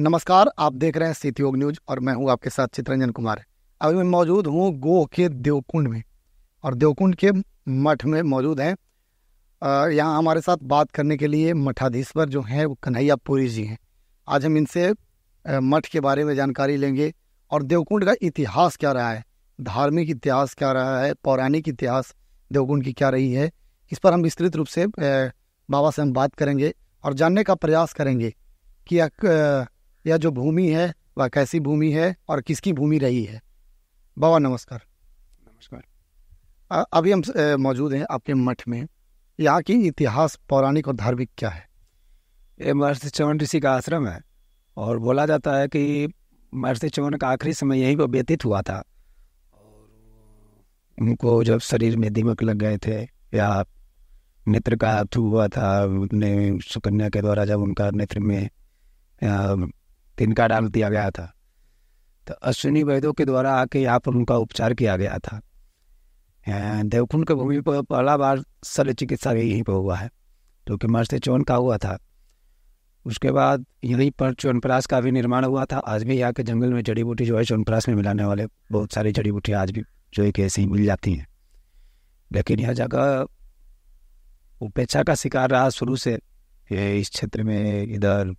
नमस्कार आप देख रहे हैं सीतयोग न्यूज और मैं हूं आपके साथ चित्रंजन कुमार अभी मैं मौजूद हूं गो के देवकुंड में और देवकुंड के मठ में मौजूद हैं यहाँ हमारे साथ बात करने के लिए मठाधीश्वर जो हैं वो कन्हैया पुरी जी हैं आज हम इनसे मठ के बारे में जानकारी लेंगे और देवकुंड का इतिहास क्या रहा है धार्मिक इतिहास क्या रहा है पौराणिक इतिहास देवकुंड की क्या रही है इस पर हम विस्तृत रूप से बाबा से हम बात करेंगे और जानने का प्रयास करेंगे कि या जो भूमि है वह कैसी भूमि है और किसकी भूमि रही है बाबा नमस्कार नमस्कार अभी हम मौजूद हैं आपके मठ में यहाँ की इतिहास पौराणिक और धार्मिक क्या है ये महर्षि चवन ऋषि का आश्रम है और बोला जाता है कि महर्षि चवन का आखिरी समय यहीं पर व्यतीत हुआ था और उनको जब शरीर में दीमक लग गए थे या नेत्र का अथु हुआ था उन्हें सुकन्या के द्वारा जब उनका नेत्र में तिनका डाल दिया गया था तो अश्विनी वैद्यों के द्वारा आके यहाँ पर उनका उपचार किया गया था देवकुंड के भूमि पर पहला बार शल्य चिकित्सा भी यहीं पर हुआ है जो कि महर्षि चौन का हुआ था उसके बाद यहीं पर च्यवनप्राश का भी निर्माण हुआ था आज भी यहाँ के जंगल में जड़ी बूटी जो है च्यवनप्राश में मिलाने वाले बहुत सारी जड़ी बूटियाँ आज भी जो है कि ऐसे ही मिल जाती हैं लेकिन यह जगह उपेक्षा का शिकार रहा शुरू से इस क्षेत्र में इधर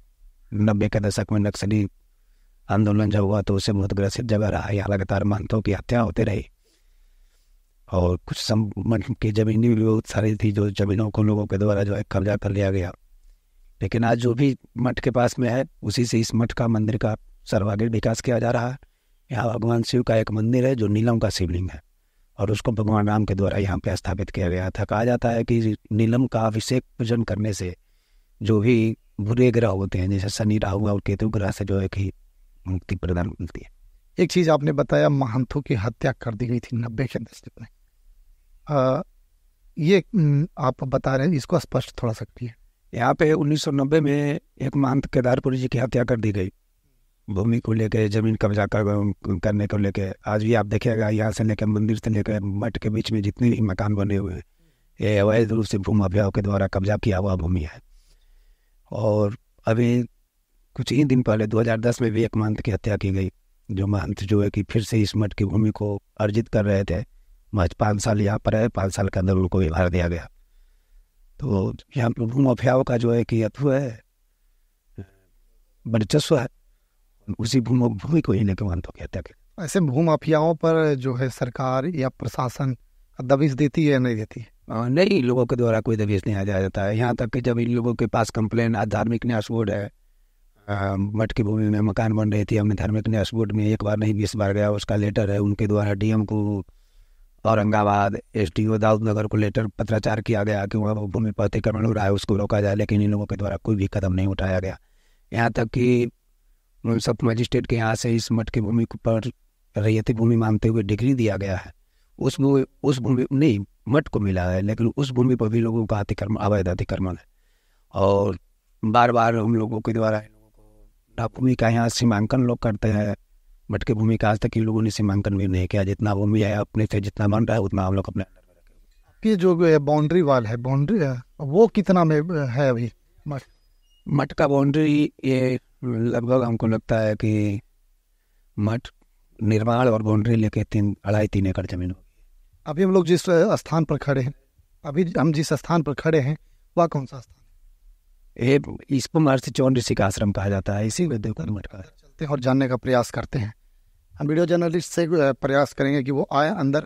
नब्बे के दशक में नक्सली आंदोलन जब हुआ तो उसे बहुत ग्रसित जगह रहा यहाँ लगातार महंतों की हत्या होते रही और कुछ संबंध की जमीनी भी बहुत सारी थी जो जमीनों को लोगों के द्वारा जो है कब्जा कर लिया गया लेकिन आज जो भी मठ के पास में है उसी से इस मठ का मंदिर का सर्वागीण विकास किया जा रहा है यहाँ भगवान शिव का एक मंदिर है जो नीलम का शिवलिंग है और उसको भगवान राम के द्वारा यहाँ पे स्थापित किया गया था कहा जाता है कि नीलम का अभिषेक पूजन करने से जो भी बुरे ग्रह होते हैं जैसे शनि राहु और केतु ग्रह से जो है कि मुक्ति प्रदान मिलती है एक चीज आपने बताया महंतों की हत्या कर दी गई थी नब्बे के दशक में ये आप बता रहे हैं इसको स्पष्ट थोड़ा सकती है यहाँ पे 1990 में एक महंत केदारपुर जी की हत्या कर दी गई भूमि को लेके जमीन कब्जा कर करने को लेके आज भी आप देखिएगा यहाँ से लेकर मंदिर से लेकर मठ के बीच में जितने भी मकान बने हुए हैं ये अवैध रूप से अभियाओं के द्वारा कब्जा किया हुआ भूमि है और अभी कुछ ही दिन पहले 2010 में भी एक महंत की हत्या की गई जो महंत जो है कि फिर से इस मठ की भूमि को अर्जित कर रहे थे महज पाँच साल यहाँ पर है पाँच साल के अंदर उनको विभाग दिया गया तो यहाँ पर भूम का जो है कि अथु है वर्चस्व है उसी भूम भूमि को ही लेकर महंतों की हत्या की ऐसे भूमाफियाओं पर जो है सरकार या प्रशासन दबिश देती है या नहीं देती है नहीं लोगों के द्वारा कोई दबेज नहीं आ जा जाता है यहाँ तक कि जब इन लोगों के पास कंप्लेन धार्मिक न्यास बोर्ड है मठ की भूमि में मकान बन रही थी हमने धार्मिक न्यास बोर्ड में एक बार नहीं बीस बार गया उसका लेटर है उनके द्वारा डीएम को Aurangabad S D O Daudnagar को लेटर पत्राचार किया गया कि वहाँ भूमि पर अतिक्रमण हो रहा है उसको रोका जाए लेकिन इन लोगों के द्वारा कोई भी कदम नहीं उठाया गया यहाँ तक कि सब मजिस्ट्रेट के यहाँ से इस मठ की भूमि पर रैयती भूमि मानते हुए डिग्री दिया गया है उस भूमि उस भूमि नहीं मठ को मिला है लेकिन उस भूमि पर भी लोगों का अतिक्रमण अवैध अतिक्रमण है और बार बार हम लोगों के द्वारा भूमि का यहाँ सीमांकन लोग करते हैं मठ की भूमि का आज तक इन लोगों ने सीमांकन भी नहीं किया जितना भूमि है अपने से जितना बन रहा है उतना हम लोग अपने कि जो बाउंड्री वाल है बाउंड्री है वो कितना में है अभी मठ मठ का बाउंड्री ये लगभग हमको लगता है कि मठ निर्माण और बाउंड्री लेके तीन अढ़ाई तीन एकड़ जमीन होगी अभी हम लोग जिस स्थान पर खड़े हैं अभी हम जिस स्थान पर खड़े हैं वह कौन सा स्थान है इसको महर्षि चौन ऋषिक आश्रम कहा जाता है इसी में देवघर मठ का चलते हैं और जानने का प्रयास करते हैं हम वीडियो जर्नलिस्ट से प्रयास करेंगे कि वो आए अंदर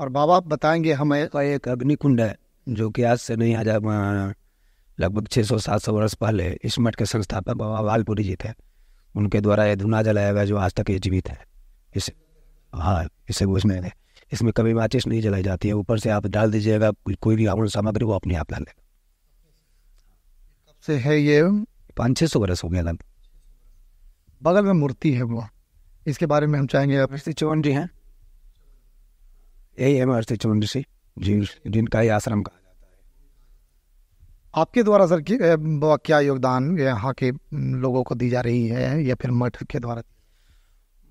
और बाबा बताएंगे हमें का एक अग्निकुंड है जो कि आज से नहीं हजार लगभग छः सौ सात सौ वर्ष पहले इस मठ के संस्थापक बाबा वालपुरी जी थे उनके द्वारा यह धुना जलाया गया जो आज तक ये जीवित है इस हाँ इसे उसमें इसमें कभी माचिस नहीं जलाई जाती है ऊपर से आप डाल दीजिएगा कोई भी आवरण सामग्री वो अपने आप ला लेगा से है ये पाँच छः सौ बरस हो गया बगल में मूर्ति है वो इसके बारे में हम चाहेंगे आप महर्षि चौहान जी हैं यही है महर्षि चौहान जी जी जिनका ही आश्रम कहा आपके द्वारा सर की क्या योगदान यहाँ के लोगों को दी जा रही है या फिर मठ के द्वारा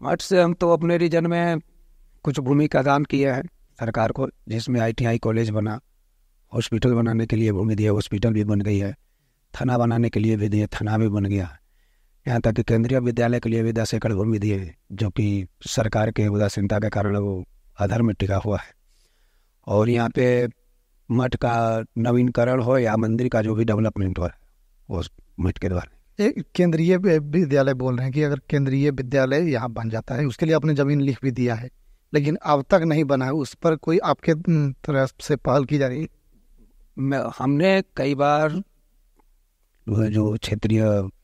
मठ से हम तो अपने रीजन में कुछ भूमि का दान किया है सरकार को जिसमें आईटीआई कॉलेज बना हॉस्पिटल बनाने के लिए भूमि दी है हॉस्पिटल भी बन गई है थाना बनाने के लिए भी दिए थाना भी बन गया यहाँ तक कि केंद्रीय विद्यालय के लिए भी दस एकड़ भूमि दी है जो कि सरकार के उदासीनता के कारण वो आधार में टिका हुआ है और यहाँ पे मठ का नवीनकरण हो या मंदिर का जो भी डेवलपमेंट हो उस मठ के द्वारा एक केंद्रीय विद्यालय बोल रहे हैं कि अगर केंद्रीय विद्यालय यहाँ बन जाता है उसके लिए आपने जमीन लिख भी दिया है लेकिन अब तक नहीं बना है उस पर कोई आपके हम्म, तरफ से पहल की जा रही है हमने कई बार जो क्षेत्रीय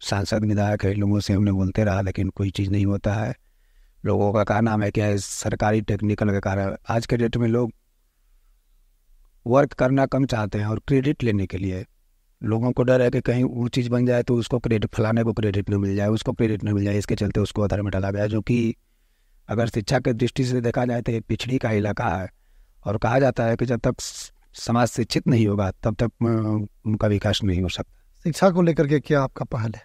सांसद विधायक है लोगों से हमने बोलते रहा लेकिन कोई चीज़ नहीं होता है लोगों का कहना है क्या सरकारी टेक्निकल का कारण आज के डेट में लोग वर्क करना कम चाहते हैं और क्रेडिट लेने के लिए लोगों को डर है कि कहीं वो चीज़ बन जाए तो उसको क्रेडिट फलाने को क्रेडिट नहीं मिल जाए उसको क्रेडिट नहीं मिल जाए इसके चलते उसको आधार में डाला गया जो कि अगर शिक्षा के दृष्टि से देखा जाए तो ये पिछड़ी का इलाका है और कहा जाता है कि जब तक समाज शिक्षित नहीं होगा तब तक उनका विकास नहीं हो सकता शिक्षा को लेकर के क्या आपका पहल है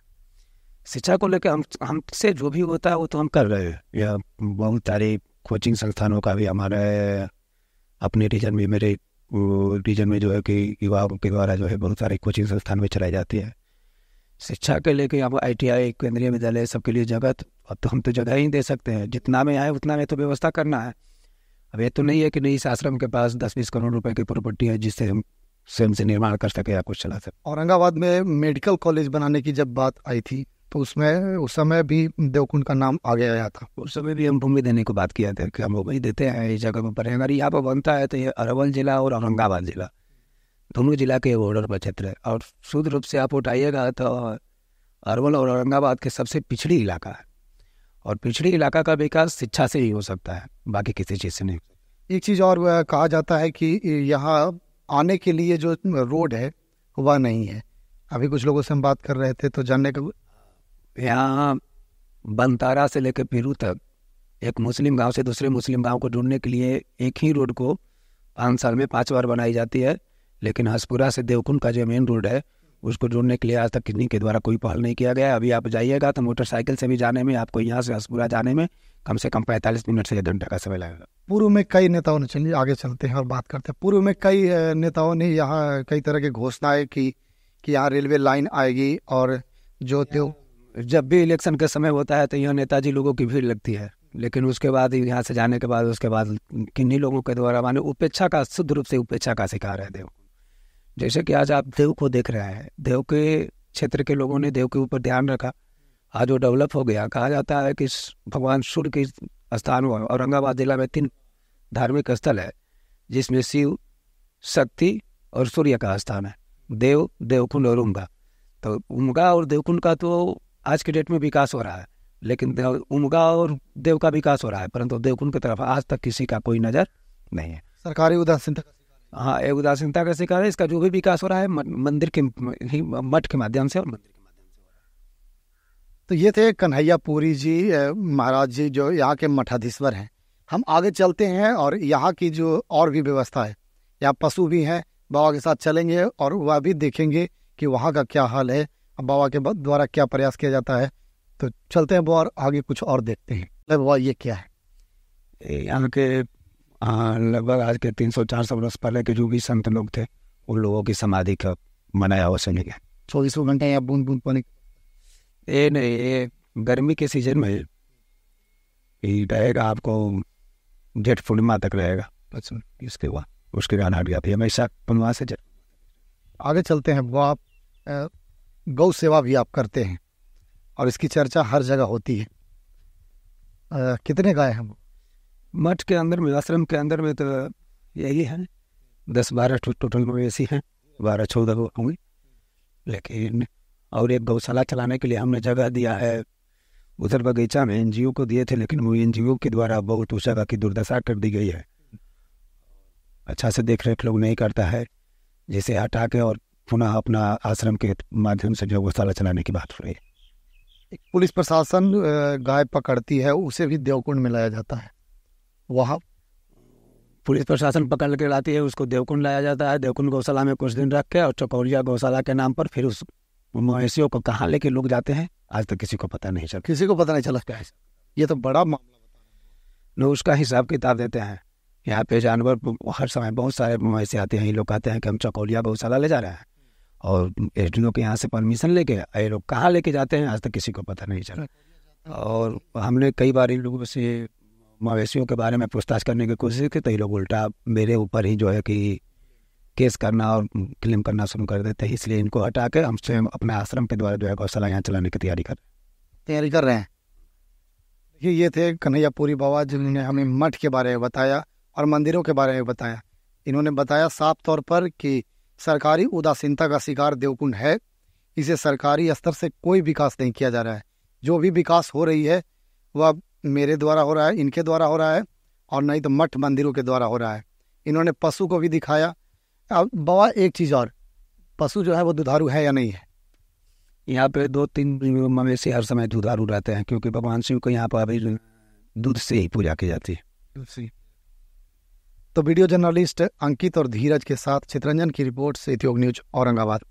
शिक्षा को लेकर हम हमसे जो भी होता है वो तो हम कर रहे हैं या बहुत सारे कोचिंग संस्थानों का भी हमारे अपने रीजन में मेरे रीजन में जो है कि युवाओं के द्वारा जो है बहुत सारे कोचिंग संस्थान में चलाई जाती है शिक्षा के लेके यहाँ पर आई टी आई केंद्रीय विद्यालय सबके लिए जगह अब तो हम तो जगह ही दे सकते हैं जितना में आए उतना में तो व्यवस्था करना है अब ये तो नहीं है कि नहीं इस आश्रम के पास दस बीस करोड़ रुपए की प्रॉपर्टी है जिससे हम स्वयं से निर्माण कर सके या कुछ चला सके औरंगाबाद में मेडिकल कॉलेज बनाने की जब बात आई थी तो उसमें उस समय भी देवकुंड का नाम आगे आया था उस समय भी हम भूमि देने को बात किया था कि हम भूमि देते हैं इस जगह पर अगर यहाँ पर बनता है तो ये अरवल जिला और औरंगाबाद जिला दोनों जिला के बॉर्डर पर क्षेत्र है और शुद्ध रूप से आप उठाइएगा तो अरवल और औरंगाबाद के सबसे पिछड़ी इलाका है और पिछड़ी इलाका का विकास शिक्षा से ही हो सकता है बाकी किसी चीज़ से नहीं एक चीज़ और कहा जाता है कि यहाँ आने के लिए जो रोड है वह नहीं है अभी कुछ लोगों से हम बात कर रहे थे तो जानने का यहाँ बनतारा से लेकर पिरू तक एक मुस्लिम गांव से दूसरे मुस्लिम गांव को ढूंढने के लिए एक ही रोड को पाँच साल में पाँच बार बनाई जाती है लेकिन हसपुरा से देवकुंड का जो मेन रोड है उसको जोड़ने के लिए आज तक किन्हीं के द्वारा कोई पहल नहीं किया गया अभी आप जाइएगा तो मोटरसाइकिल से भी जाने में आपको यहाँ से हसपुरा जाने में कम से कम पैंतालीस मिनट से एक घंटा का समय लगेगा पूर्व में कई नेताओं ने चलिए आगे चलते हैं और बात करते हैं पूर्व में कई नेताओं ने यहाँ कई तरह की घोषणाएं की कि यहाँ रेलवे लाइन आएगी और जो त्यो जब भी इलेक्शन का समय होता है तो यहाँ नेताजी लोगों की भीड़ लगती है लेकिन उसके बाद यहाँ से जाने के बाद उसके बाद किन्हीं लोगों के द्वारा माने उपेक्षा का शुद्ध रूप से उपेक्षा का शिकार है देव जैसे कि आज आप देव को देख रहे हैं देव के क्षेत्र के लोगों ने देव के ऊपर ध्यान रखा आज वो डेवलप हो गया कहा जाता है कि भगवान सूर्य के स्थान औरंगाबाद जिला में तीन धार्मिक स्थल है जिसमें शिव शक्ति और सूर्य का स्थान है देव देवकुंड और उमगा तो उमगा और देवकुंड का तो आज के डेट में विकास हो रहा है लेकिन उमगा और देव का विकास हो रहा है परंतु देवकुंड की तरफ आज तक किसी का कोई नज़र नहीं है सरकारी उदासीनता हाँ एक उदासीनता का शिकार है इसका जो भी विकास हो रहा है मंदिर के ही मठ के माध्यम से और मंदिर के माध्यम से हो रहा है तो ये थे कन्हैया पुरी जी महाराज जी जो यहाँ के मठाधीश्वर हैं हम आगे चलते हैं और यहाँ की जो और भी व्यवस्था है यहाँ पशु भी हैं बाबा के साथ चलेंगे और वह भी देखेंगे कि वहाँ का क्या हाल है बाबा के द्वारा क्या प्रयास किया जाता है तो चलते हैं बाबा और आगे कुछ और देखते हैं बाबा मतलब ये क्या है यहाँ के हाँ, लगभग आज के तीन सौ चार सौ वर्ष पहले के जो भी संत लोग थे उन लोगों की समाधि का मनाया हुआ नहीं गया चौबीसों घंटे या बूंद बूंद पानी ये नहीं ये गर्मी के सीजन में ये रहेगा आपको जेठ पूर्णिमा तक रहेगा बस अच्छा। इसके बाद उसके बाद हट गया है हमेशा पूर्णिमा से जेठ आगे चलते हैं वो आप गौ सेवा भी आप करते हैं और इसकी चर्चा हर जगह होती है आ, कितने गाय हैं मठ के अंदर में आश्रम के अंदर में तो यही है दस बारह टोटल मवेशी हैं बारह चौदह होंगे लेकिन और एक गौशाला चलाने के लिए हमने जगह दिया है उधर बगीचा में एनजीओ को दिए थे लेकिन वो एनजीओ के द्वारा बहुत उस जगह की दुर्दशा कर दी गई है अच्छा से देख रेख लोग नहीं करता है जिसे हटा के और पुनः अपना आश्रम के माध्यम से जो गौशाला चलाने की बात हो रही है पुलिस प्रशासन गाय पकड़ती है उसे भी देवकुंड में लाया जाता है वहाँ पुलिस प्रशासन पकड़ के लाती है उसको देवकुंड लाया जाता है देवकुंड गौशाला में कुछ दिन रख के और चकौरिया गौशाला के नाम पर फिर उस मवेशियों को कहाँ लेके लोग जाते हैं आज तक किसी को पता नहीं चला किसी को पता नहीं चला क्या ये तो बड़ा मामला लोग उसका हिसाब किताब देते हैं यहाँ पे जानवर हर समय बहुत सारे मवेशी आते हैं ये लोग कहते हैं कि हम चकौलिया गौशाला ले जा रहे हैं और एस डी के यहाँ से परमिशन लेके ये लोग कहाँ लेके जाते हैं आज तक किसी को पता नहीं चला और हमने कई बार इन लोगों से मवेशियों के बारे में पूछताछ करने की कोशिश की तो ये लोग उल्टा मेरे ऊपर ही जो है कि केस करना और क्लेम करना शुरू कर देते हैं इसलिए इनको हटा के हम स्वयं अपने आश्रम के द्वारा जो है गौशाला यहाँ चलाने की तैयारी कर तैयारी कर रहे हैं देखिए ये थे कन्हैयापुरी बाबा जिन्होंने हमें मठ के बारे में बताया और मंदिरों के बारे में बताया इन्होंने बताया साफ तौर पर कि सरकारी उदासीनता का शिकार देवकुंड है इसे सरकारी स्तर से कोई विकास नहीं किया जा रहा है जो भी विकास हो रही है वह मेरे द्वारा हो रहा है इनके द्वारा हो रहा है और नहीं तो मठ मंदिरों के द्वारा हो रहा है इन्होंने पशु को भी दिखाया अब बवा एक चीज़ और पशु जो है वो दुधारू है या नहीं है यहाँ पे दो तीन मवेशी हर समय दुधारू रहते हैं क्योंकि भगवान शिव को यहाँ पर अभी दूध से ही पूजा की जाती है तो वीडियो जर्नलिस्ट अंकित और धीरज के साथ चित्रंजन की रिपोर्ट से उद्योग न्यूज औरंगाबाद